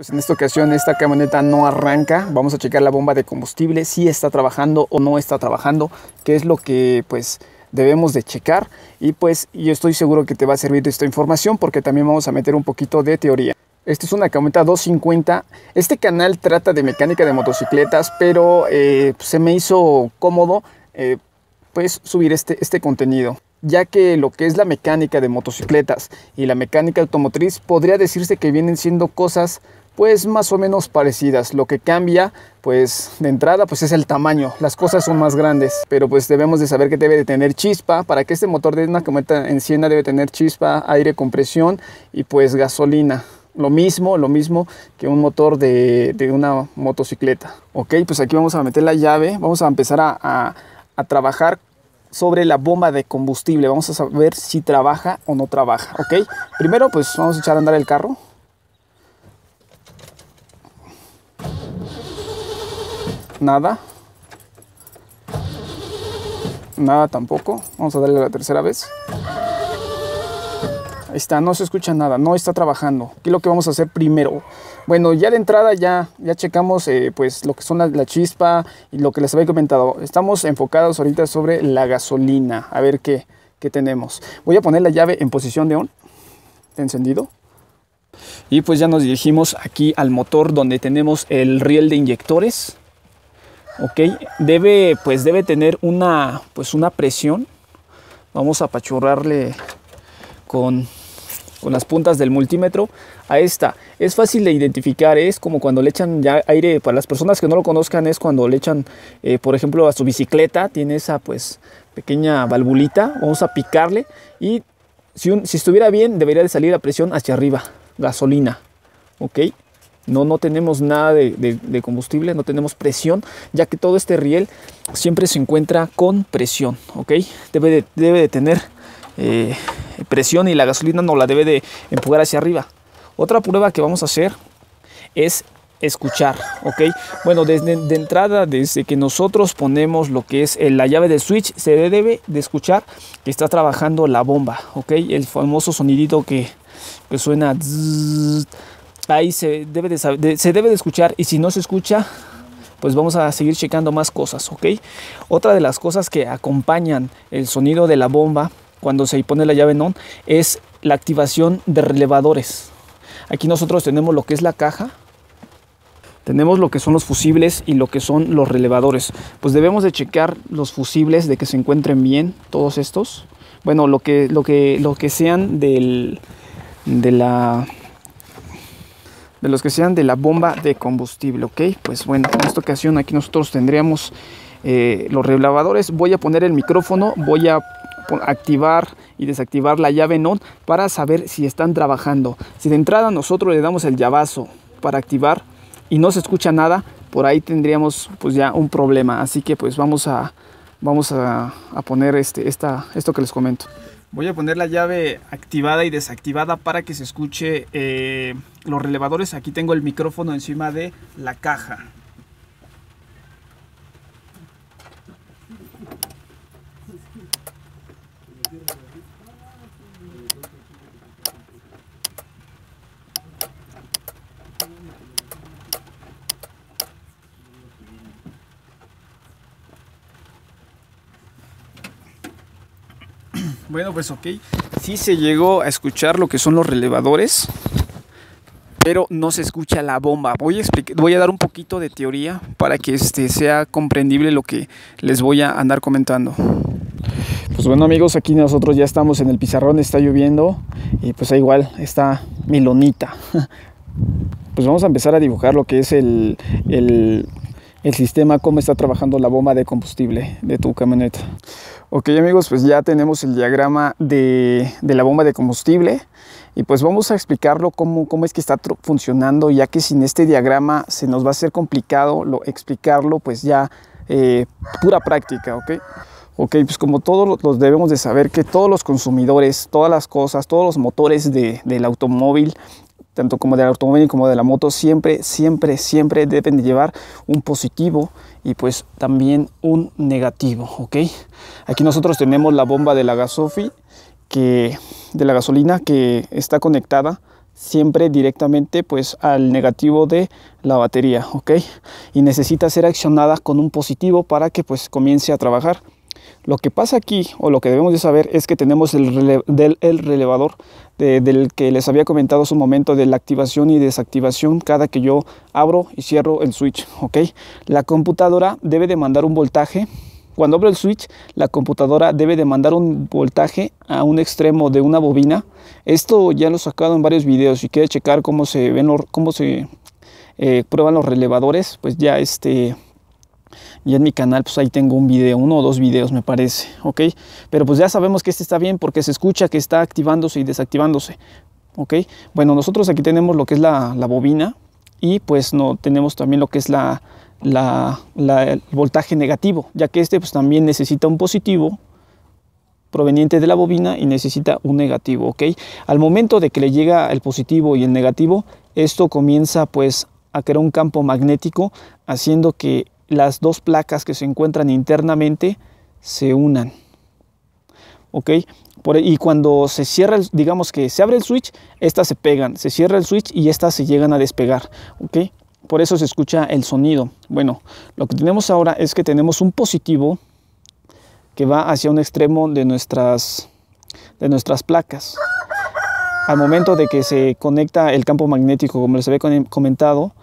Pues en esta ocasión esta camioneta no arranca, vamos a checar la bomba de combustible, si está trabajando o no está trabajando, que es lo que pues debemos de checar y pues yo estoy seguro que te va a servir esta información porque también vamos a meter un poquito de teoría. Esta es una camioneta 250, este canal trata de mecánica de motocicletas pero eh, se me hizo cómodo eh, pues subir este, este contenido ya que lo que es la mecánica de motocicletas y la mecánica automotriz podría decirse que vienen siendo cosas pues más o menos parecidas. Lo que cambia, pues de entrada, pues es el tamaño. Las cosas son más grandes, pero pues debemos de saber que debe de tener chispa. Para que este motor de una cometa encienda debe tener chispa, aire, compresión y pues gasolina. Lo mismo, lo mismo que un motor de, de una motocicleta. Ok, pues aquí vamos a meter la llave. Vamos a empezar a, a, a trabajar sobre la bomba de combustible. Vamos a saber si trabaja o no trabaja, ¿ok? Primero, pues vamos a echar a andar el carro. Nada. Nada tampoco. Vamos a darle la tercera vez. Ahí está, no se escucha nada, no está trabajando. ¿Qué es lo que vamos a hacer primero? Bueno, ya de entrada ya, ya checamos eh, pues lo que son la, chispa y lo que les había comentado. Estamos enfocados ahorita sobre la gasolina. A ver qué, tenemos. Voy a poner la llave en posición de on. encendido? Y pues ya nos dirigimos aquí al motor donde tenemos el riel de inyectores. ¿ok? Debe, pues debe tener una, pues, una presión. Vamos a apachurrarle con, las puntas del multímetro a esta. Es fácil de identificar, es como cuando le echan ya aire, para las personas que no lo conozcan, es cuando le echan, eh, por ejemplo, a su bicicleta, tiene esa pues pequeña valvulita, vamos a picarle y si, si estuviera bien debería de salir la presión hacia arriba, gasolina, ¿ok? no, no tenemos nada de, combustible, no tenemos presión, ya que todo este riel siempre se encuentra con presión, ¿ok? Debe de, debe tener eh, presión y la gasolina no la debe de empujar hacia arriba. Otra prueba que vamos a hacer es escuchar, ¿ok? Bueno, desde entrada, desde que nosotros ponemos lo que es la llave de switch, se debe de escuchar que está trabajando la bomba, ¿ok? El famoso sonidito que, suena ahí se debe de, se debe de escuchar y si no se escucha, pues vamos a seguir checando más cosas, ¿ok? Otra de las cosas que acompañan el sonido de la bomba cuando se pone la llave en es la activación de relevadores. Aquí nosotros tenemos lo que es la caja, tenemos lo que son los fusibles y lo que son los relevadores. Pues debemos de checar los fusibles de que se encuentren bien todos estos. Bueno, lo que, lo que, lo que sean del, de la de los que sean de la bomba de combustible, ¿ok? Pues bueno, en esta ocasión aquí nosotros tendríamos eh, los reblavadores. Voy a poner el micrófono, voy a activar y desactivar la llave NOT para saber si están trabajando. Si de entrada nosotros le damos el llavazo para activar y no se escucha nada, por ahí tendríamos pues ya un problema. Así que pues vamos a, vamos a, poner este, esta, esto que les comento. Voy a poner la llave activada y desactivada para que se escuche eh, los relevadores. Aquí tengo el micrófono encima de la caja. Bueno, pues ok, sí se llegó a escuchar lo que son los relevadores, pero no se escucha la bomba. Voy a, voy a dar un poquito de teoría para que este, sea comprendible lo que les voy a andar comentando. Pues bueno amigos, aquí nosotros ya estamos en el pizarrón, está lloviendo y pues da igual está milonita. Pues vamos a empezar a dibujar lo que es el el sistema, cómo está trabajando la bomba de combustible de tu camioneta. Ok amigos, pues ya tenemos el diagrama de, la bomba de combustible y pues vamos a explicarlo cómo, es que está funcionando, ya que sin este diagrama se nos va a ser complicado lo, explicarlo pues ya eh, pura práctica, ¿ok? Ok, pues como todos los debemos de saber que todos los consumidores, todas las cosas, todos los motores de, del automóvil tanto como del automóvil como de la moto, siempre, siempre, siempre deben llevar un positivo y pues también un negativo, ¿ok? Aquí nosotros tenemos la bomba de la gasofi, que, de la gasolina que está conectada siempre directamente pues al negativo de la batería ok y necesita ser accionada con un positivo para que pues comience a trabajar lo que pasa aquí, o lo que debemos de saber, es que tenemos el, relevador del que les había comentado hace un momento de la activación y desactivación cada que yo abro y cierro el switch. ¿ok? La computadora debe de mandar un voltaje cuando abro el switch, la computadora debe de mandar un voltaje a un extremo de una bobina. Esto ya lo he sacado en varios videos. Si quieres checar cómo se ven cómo se eh, prueban los relevadores, pues ya este y en mi canal, pues ahí tengo un video, uno o dos videos me parece, ¿ok? Pero pues ya sabemos que este está bien porque se escucha que está activándose y desactivándose, ¿ok? Bueno, nosotros aquí tenemos lo que es la, bobina y pues no tenemos también lo que es la, el voltaje negativo, ya que este pues también necesita un positivo proveniente de la bobina y necesita un negativo, ¿ok? Al momento de que le llega el positivo y el negativo, esto comienza pues a crear un campo magnético haciendo que las dos placas que se encuentran internamente se unan. ¿Ok? y cuando se cierra, digamos que se abre el switch, estas se pegan, se cierra el switch y estas se llegan a despegar. ¿Ok? Por eso se escucha el sonido. Bueno, lo que tenemos ahora es que tenemos un positivo que va hacia un extremo de nuestras, de nuestras placas. Al momento de que se conecta el campo magnético, como les había comentado,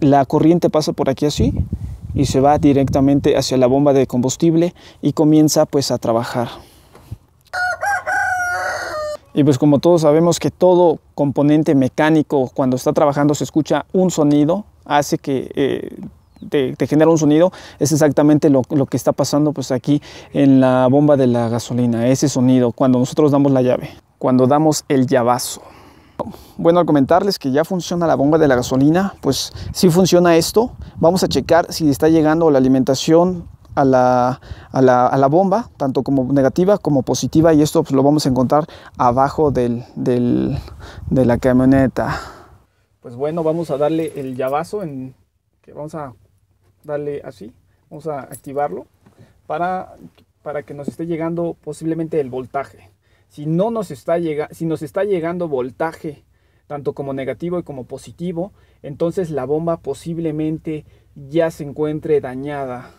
la corriente pasa por aquí así y se va directamente hacia la bomba de combustible y comienza pues a trabajar. Y pues como todos sabemos que todo componente mecánico cuando está trabajando se escucha un sonido, hace que eh, te, te, genera un sonido, es exactamente lo, lo, que está pasando pues aquí en la bomba de la gasolina, ese sonido cuando nosotros damos la llave, cuando damos el llavazo bueno al comentarles que ya funciona la bomba de la gasolina, pues si sí funciona esto, vamos a checar si está llegando la alimentación a la, bomba, tanto como negativa como positiva, y esto pues, lo vamos a encontrar abajo del, de la camioneta. Pues bueno, vamos a darle el llavazo, en, que vamos a darle así, vamos a activarlo para que nos esté llegando posiblemente el voltaje si, no nos está si nos está llegando voltaje, tanto como negativo y como positivo, entonces la bomba posiblemente ya se encuentre dañada.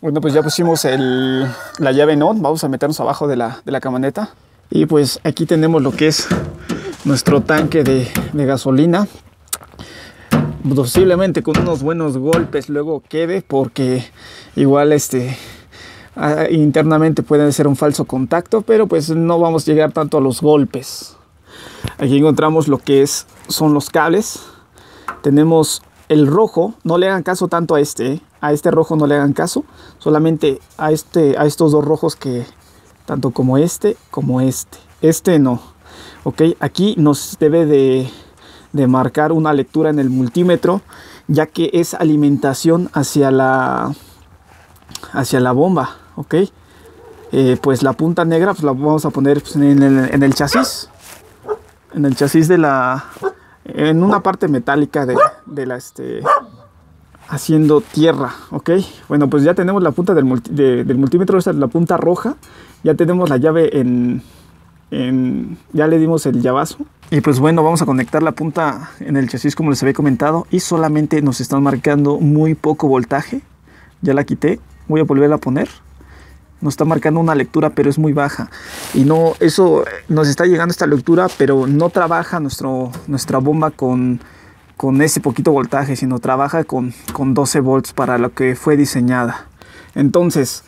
Bueno, pues ya pusimos la llave en on, vamos a meternos abajo de la, camioneta. Y pues aquí tenemos lo que es nuestro tanque de, de gasolina. Posiblemente con unos buenos golpes luego quede porque igual este Ah, internamente puede ser un falso contacto, pero pues no vamos a llegar tanto a los golpes. Aquí encontramos lo que es, son los cables. Tenemos el rojo, no le hagan caso tanto a este, ¿eh? a este rojo no le hagan caso, solamente a, este, a estos dos rojos que, tanto como este, como este. Este no, ok, aquí nos debe de, de marcar una lectura en el multímetro, ya que es alimentación hacia la, hacia la bomba ok eh, pues la punta negra pues, la vamos a poner pues, en, el, chasis en el chasis de la en una parte metálica de, la este haciendo tierra, ¿ok? Bueno, pues ya tenemos la punta del, multímetro, esta la punta roja, ya tenemos la llave en, en, ya le dimos el llavazo. Y pues bueno, vamos a conectar la punta en el chasis como les había comentado y solamente nos están marcando muy poco voltaje, ya la quité, voy a volver a poner nos está marcando una lectura, pero es muy baja. Y no, eso eh, nos está llegando esta lectura, pero no trabaja nuestra bomba con, con ese poquito voltaje, sino trabaja con, 12 volts para lo que fue diseñada. Entonces,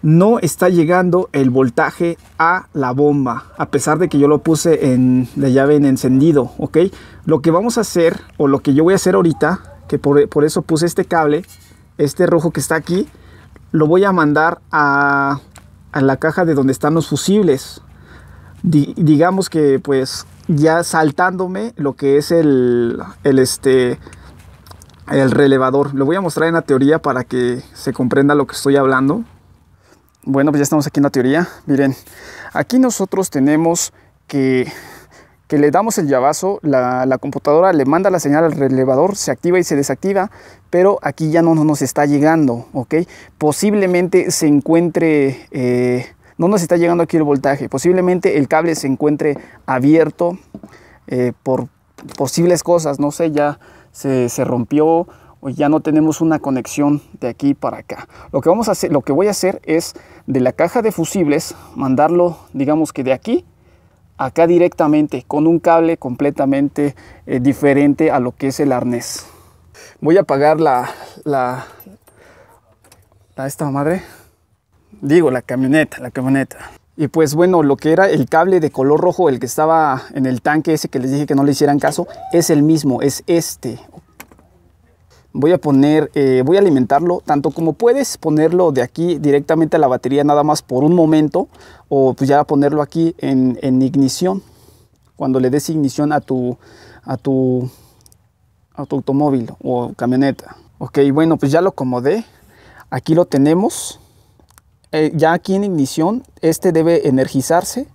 no está llegando el voltaje a la bomba, a pesar de que yo lo puse en la llave en encendido, ¿ok? Lo que vamos a hacer, o lo que yo voy a hacer ahorita, que por, por eso puse este cable, este rojo que está aquí, lo voy a mandar a, la caja de donde están los fusibles. digamos que pues ya saltándome lo que es el, el, este, el relevador. Lo voy a mostrar en la teoría para que se comprenda lo que estoy hablando. Bueno, pues ya estamos aquí en la teoría. Miren, aquí nosotros tenemos que que le damos el llavazo, la, computadora le manda la señal al relevador, se activa y se desactiva, pero aquí ya no, nos está llegando, ¿ok? Posiblemente se encuentre, eh, no nos está llegando aquí el voltaje, posiblemente el cable se encuentre abierto eh, por posibles cosas, no sé, ya se, se rompió o ya no tenemos una conexión de aquí para acá. Lo que, vamos a hacer, lo que voy a hacer es de la caja de fusibles mandarlo, digamos que de aquí acá directamente con un cable completamente eh, diferente a lo que es el arnés. Voy a apagar la, la, esta madre, digo la camioneta, la camioneta. Y pues bueno, lo que era el cable de color rojo, el que estaba en el tanque ese que les dije que no le hicieran caso, es el mismo, es este, voy a poner, eh, voy a alimentarlo tanto como puedes ponerlo de aquí directamente a la batería nada más por un momento o pues ya ponerlo aquí en, ignición cuando le des ignición a tu, a tu, automóvil o camioneta. Ok, bueno, pues ya lo acomodé. Aquí lo tenemos. Eh, ya aquí en ignición, este debe energizarse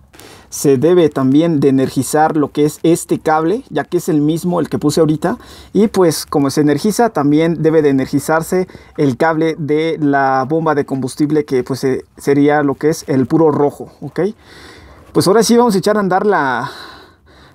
se debe también de energizar lo que es este cable, ya que es el mismo el que puse ahorita. Y pues como se energiza, también debe de energizarse el cable de la bomba de combustible, que pues sería lo que es el puro rojo, ¿ok? Pues ahora sí vamos a echar a andar la,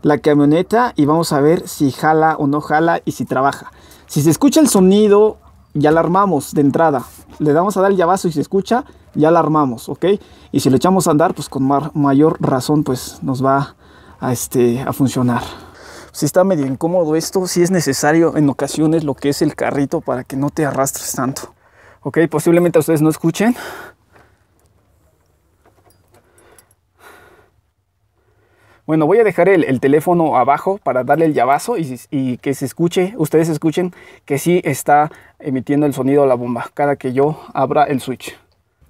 la camioneta y vamos a ver si jala o no jala y si trabaja. Si se escucha el sonido ya la armamos de entrada. Le damos a dar el llavazo y se escucha, ya la armamos, ¿ok? Y si lo echamos a andar, pues con mayor razón, pues nos va a, este, a funcionar. Si está medio incómodo esto, si es necesario en ocasiones lo que es el carrito para que no te arrastres tanto. Ok, posiblemente ustedes no escuchen, Bueno, voy a dejar el, teléfono abajo para darle el llavazo y, que se escuche, ustedes escuchen que sí está emitiendo el sonido de la bomba cada que yo abra el switch.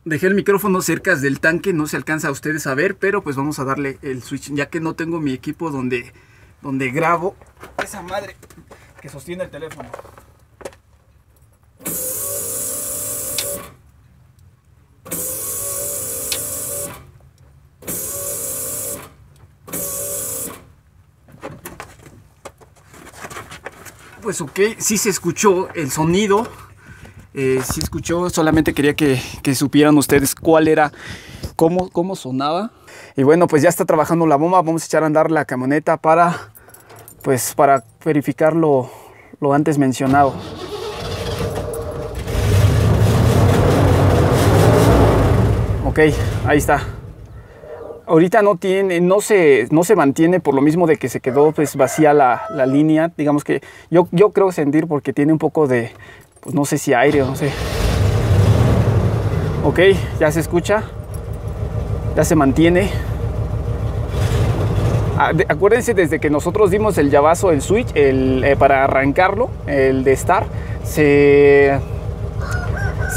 Dejé el micrófono cerca del tanque, no se alcanza a ustedes a ver, pero pues vamos a darle el switch, ya que no tengo mi equipo donde, donde grabo esa madre que sostiene el teléfono. pues ok, sí se escuchó el sonido. Si eh, sí escuchó, solamente quería que, supieran ustedes cuál era, cómo, cómo sonaba. Y bueno, pues ya está trabajando la bomba. Vamos a echar a andar la camioneta para, pues, para verificar lo, lo antes mencionado. Ok, ahí está ahorita no tiene, no se, no se mantiene por lo mismo de que se quedó pues vacía la, línea. Digamos que yo, yo creo sentir porque tiene un poco de, pues no sé si aire o no sé. Ok, ya se escucha, ya se mantiene. Ah, acuérdense, desde que nosotros dimos el llavazo, el switch, el, eh, para arrancarlo, el de estar se,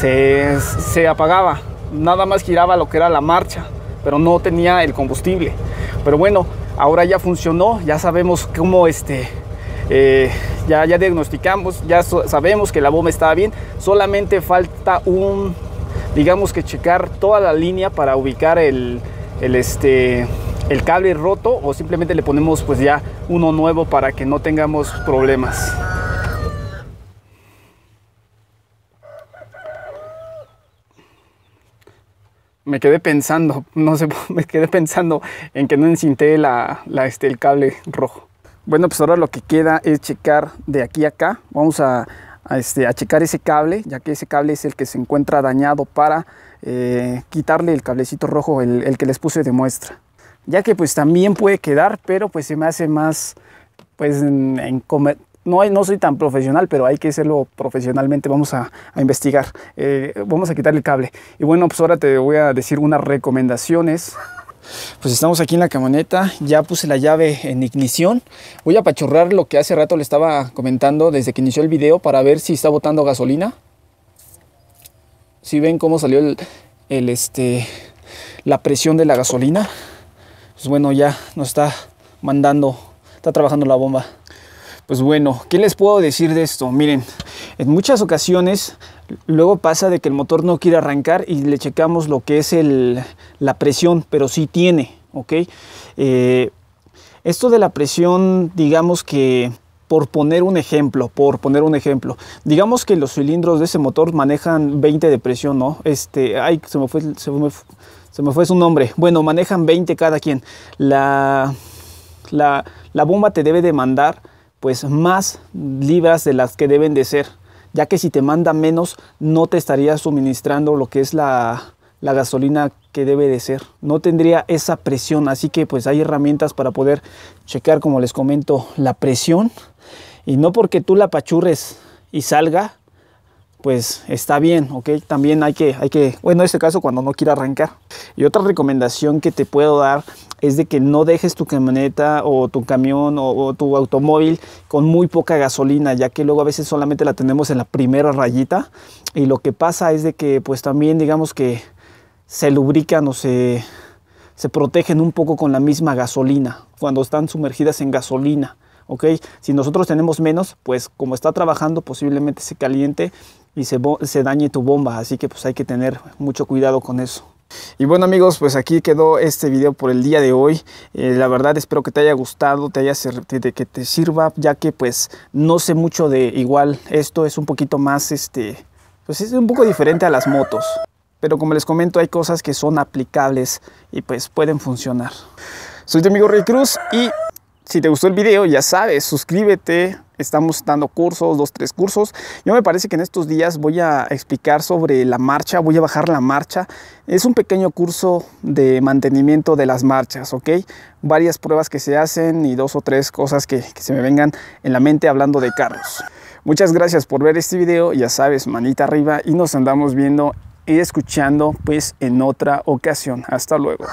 se, se apagaba. Nada más giraba lo que era la marcha pero no tenía el combustible. Pero bueno, ahora ya funcionó, ya sabemos cómo este, eh, ya, ya diagnosticamos, ya sabemos que la bomba estaba bien, solamente falta un, digamos que checar toda la línea para ubicar el, el, este, el cable roto o simplemente le ponemos pues ya uno nuevo para que no tengamos problemas. me quedé pensando, no sé, me quedé pensando en que no encinté la, la, este, el cable rojo. Bueno, pues ahora lo que queda es checar de aquí a acá. Vamos a, este, a checar ese cable, ya que ese cable es el que se encuentra dañado para eh, quitarle el cablecito rojo, el, que les puse de muestra. Ya que pues también puede quedar, pero pues se me hace más, pues en, en no, soy tan profesional, pero hay que hacerlo profesionalmente. Vamos a, investigar. Eh, vamos a quitar el cable. Y bueno, pues ahora te voy a decir unas recomendaciones. Pues estamos aquí en la camioneta, ya puse la llave en ignición. Voy a pachurrar lo que hace rato le estaba comentando desde que inició el video para ver si está botando gasolina. Si ven cómo salió el, este, la presión de la gasolina, pues bueno, ya nos está mandando, está trabajando la bomba pues bueno, ¿qué les puedo decir de esto? Miren, en muchas ocasiones luego pasa de que el motor no quiere arrancar y le checamos lo que es la presión, pero sí tiene, ¿ok? Eh, esto de la presión, digamos que por poner un ejemplo, por poner un ejemplo, digamos que los cilindros de ese motor manejan 20 de presión, ¿no? Este, ay, se me fue, se me, fue su nombre. Bueno, manejan 20 cada quien. La, la, la bomba te debe de mandar pues más libras de las que deben de ser, ya que si te manda menos no te estaría suministrando lo que es la, gasolina que debe de ser. No tendría esa presión, así que pues hay herramientas para poder checar, como les comento, la presión. Y no porque tú la pachurres y salga, pues está bien, ¿ok? También hay que, hay que, bueno, en este caso cuando no quiera arrancar. Y otra recomendación que te puedo dar es de que no dejes tu camioneta o tu camión o, tu automóvil con muy poca gasolina, ya que luego a veces solamente la tenemos en la primera rayita y lo que pasa es de que pues también digamos que se lubrican o se protegen un poco con la misma gasolina, cuando están sumergidas en gasolina. ¿ok? Si nosotros tenemos menos, pues como está trabajando posiblemente se caliente y se, dañe tu bomba, así que pues hay que tener mucho cuidado con eso. Y bueno amigos, pues aquí quedó este video por el día de hoy. Eh, la verdad espero que te haya gustado, te haya que te sirva, ya que pues no sé mucho de igual. Esto es un poquito más, este, pues es un poco diferente a las motos. Pero como les comento, hay cosas que son aplicables y pues pueden funcionar. Soy tu amigo Rey Cruz y si te gustó el video, ya sabes, suscríbete. Estamos dando cursos, dos, tres cursos. Yo me parece que en estos días voy a explicar sobre la marcha, voy a bajar la marcha. Es un pequeño curso de mantenimiento de las marchas, ¿ok? Varias pruebas que se hacen y dos o tres cosas que, se me vengan en la mente hablando de carros. Muchas gracias por ver este video, ya sabes, manita arriba y nos andamos viendo y escuchando pues en otra ocasión. Hasta luego.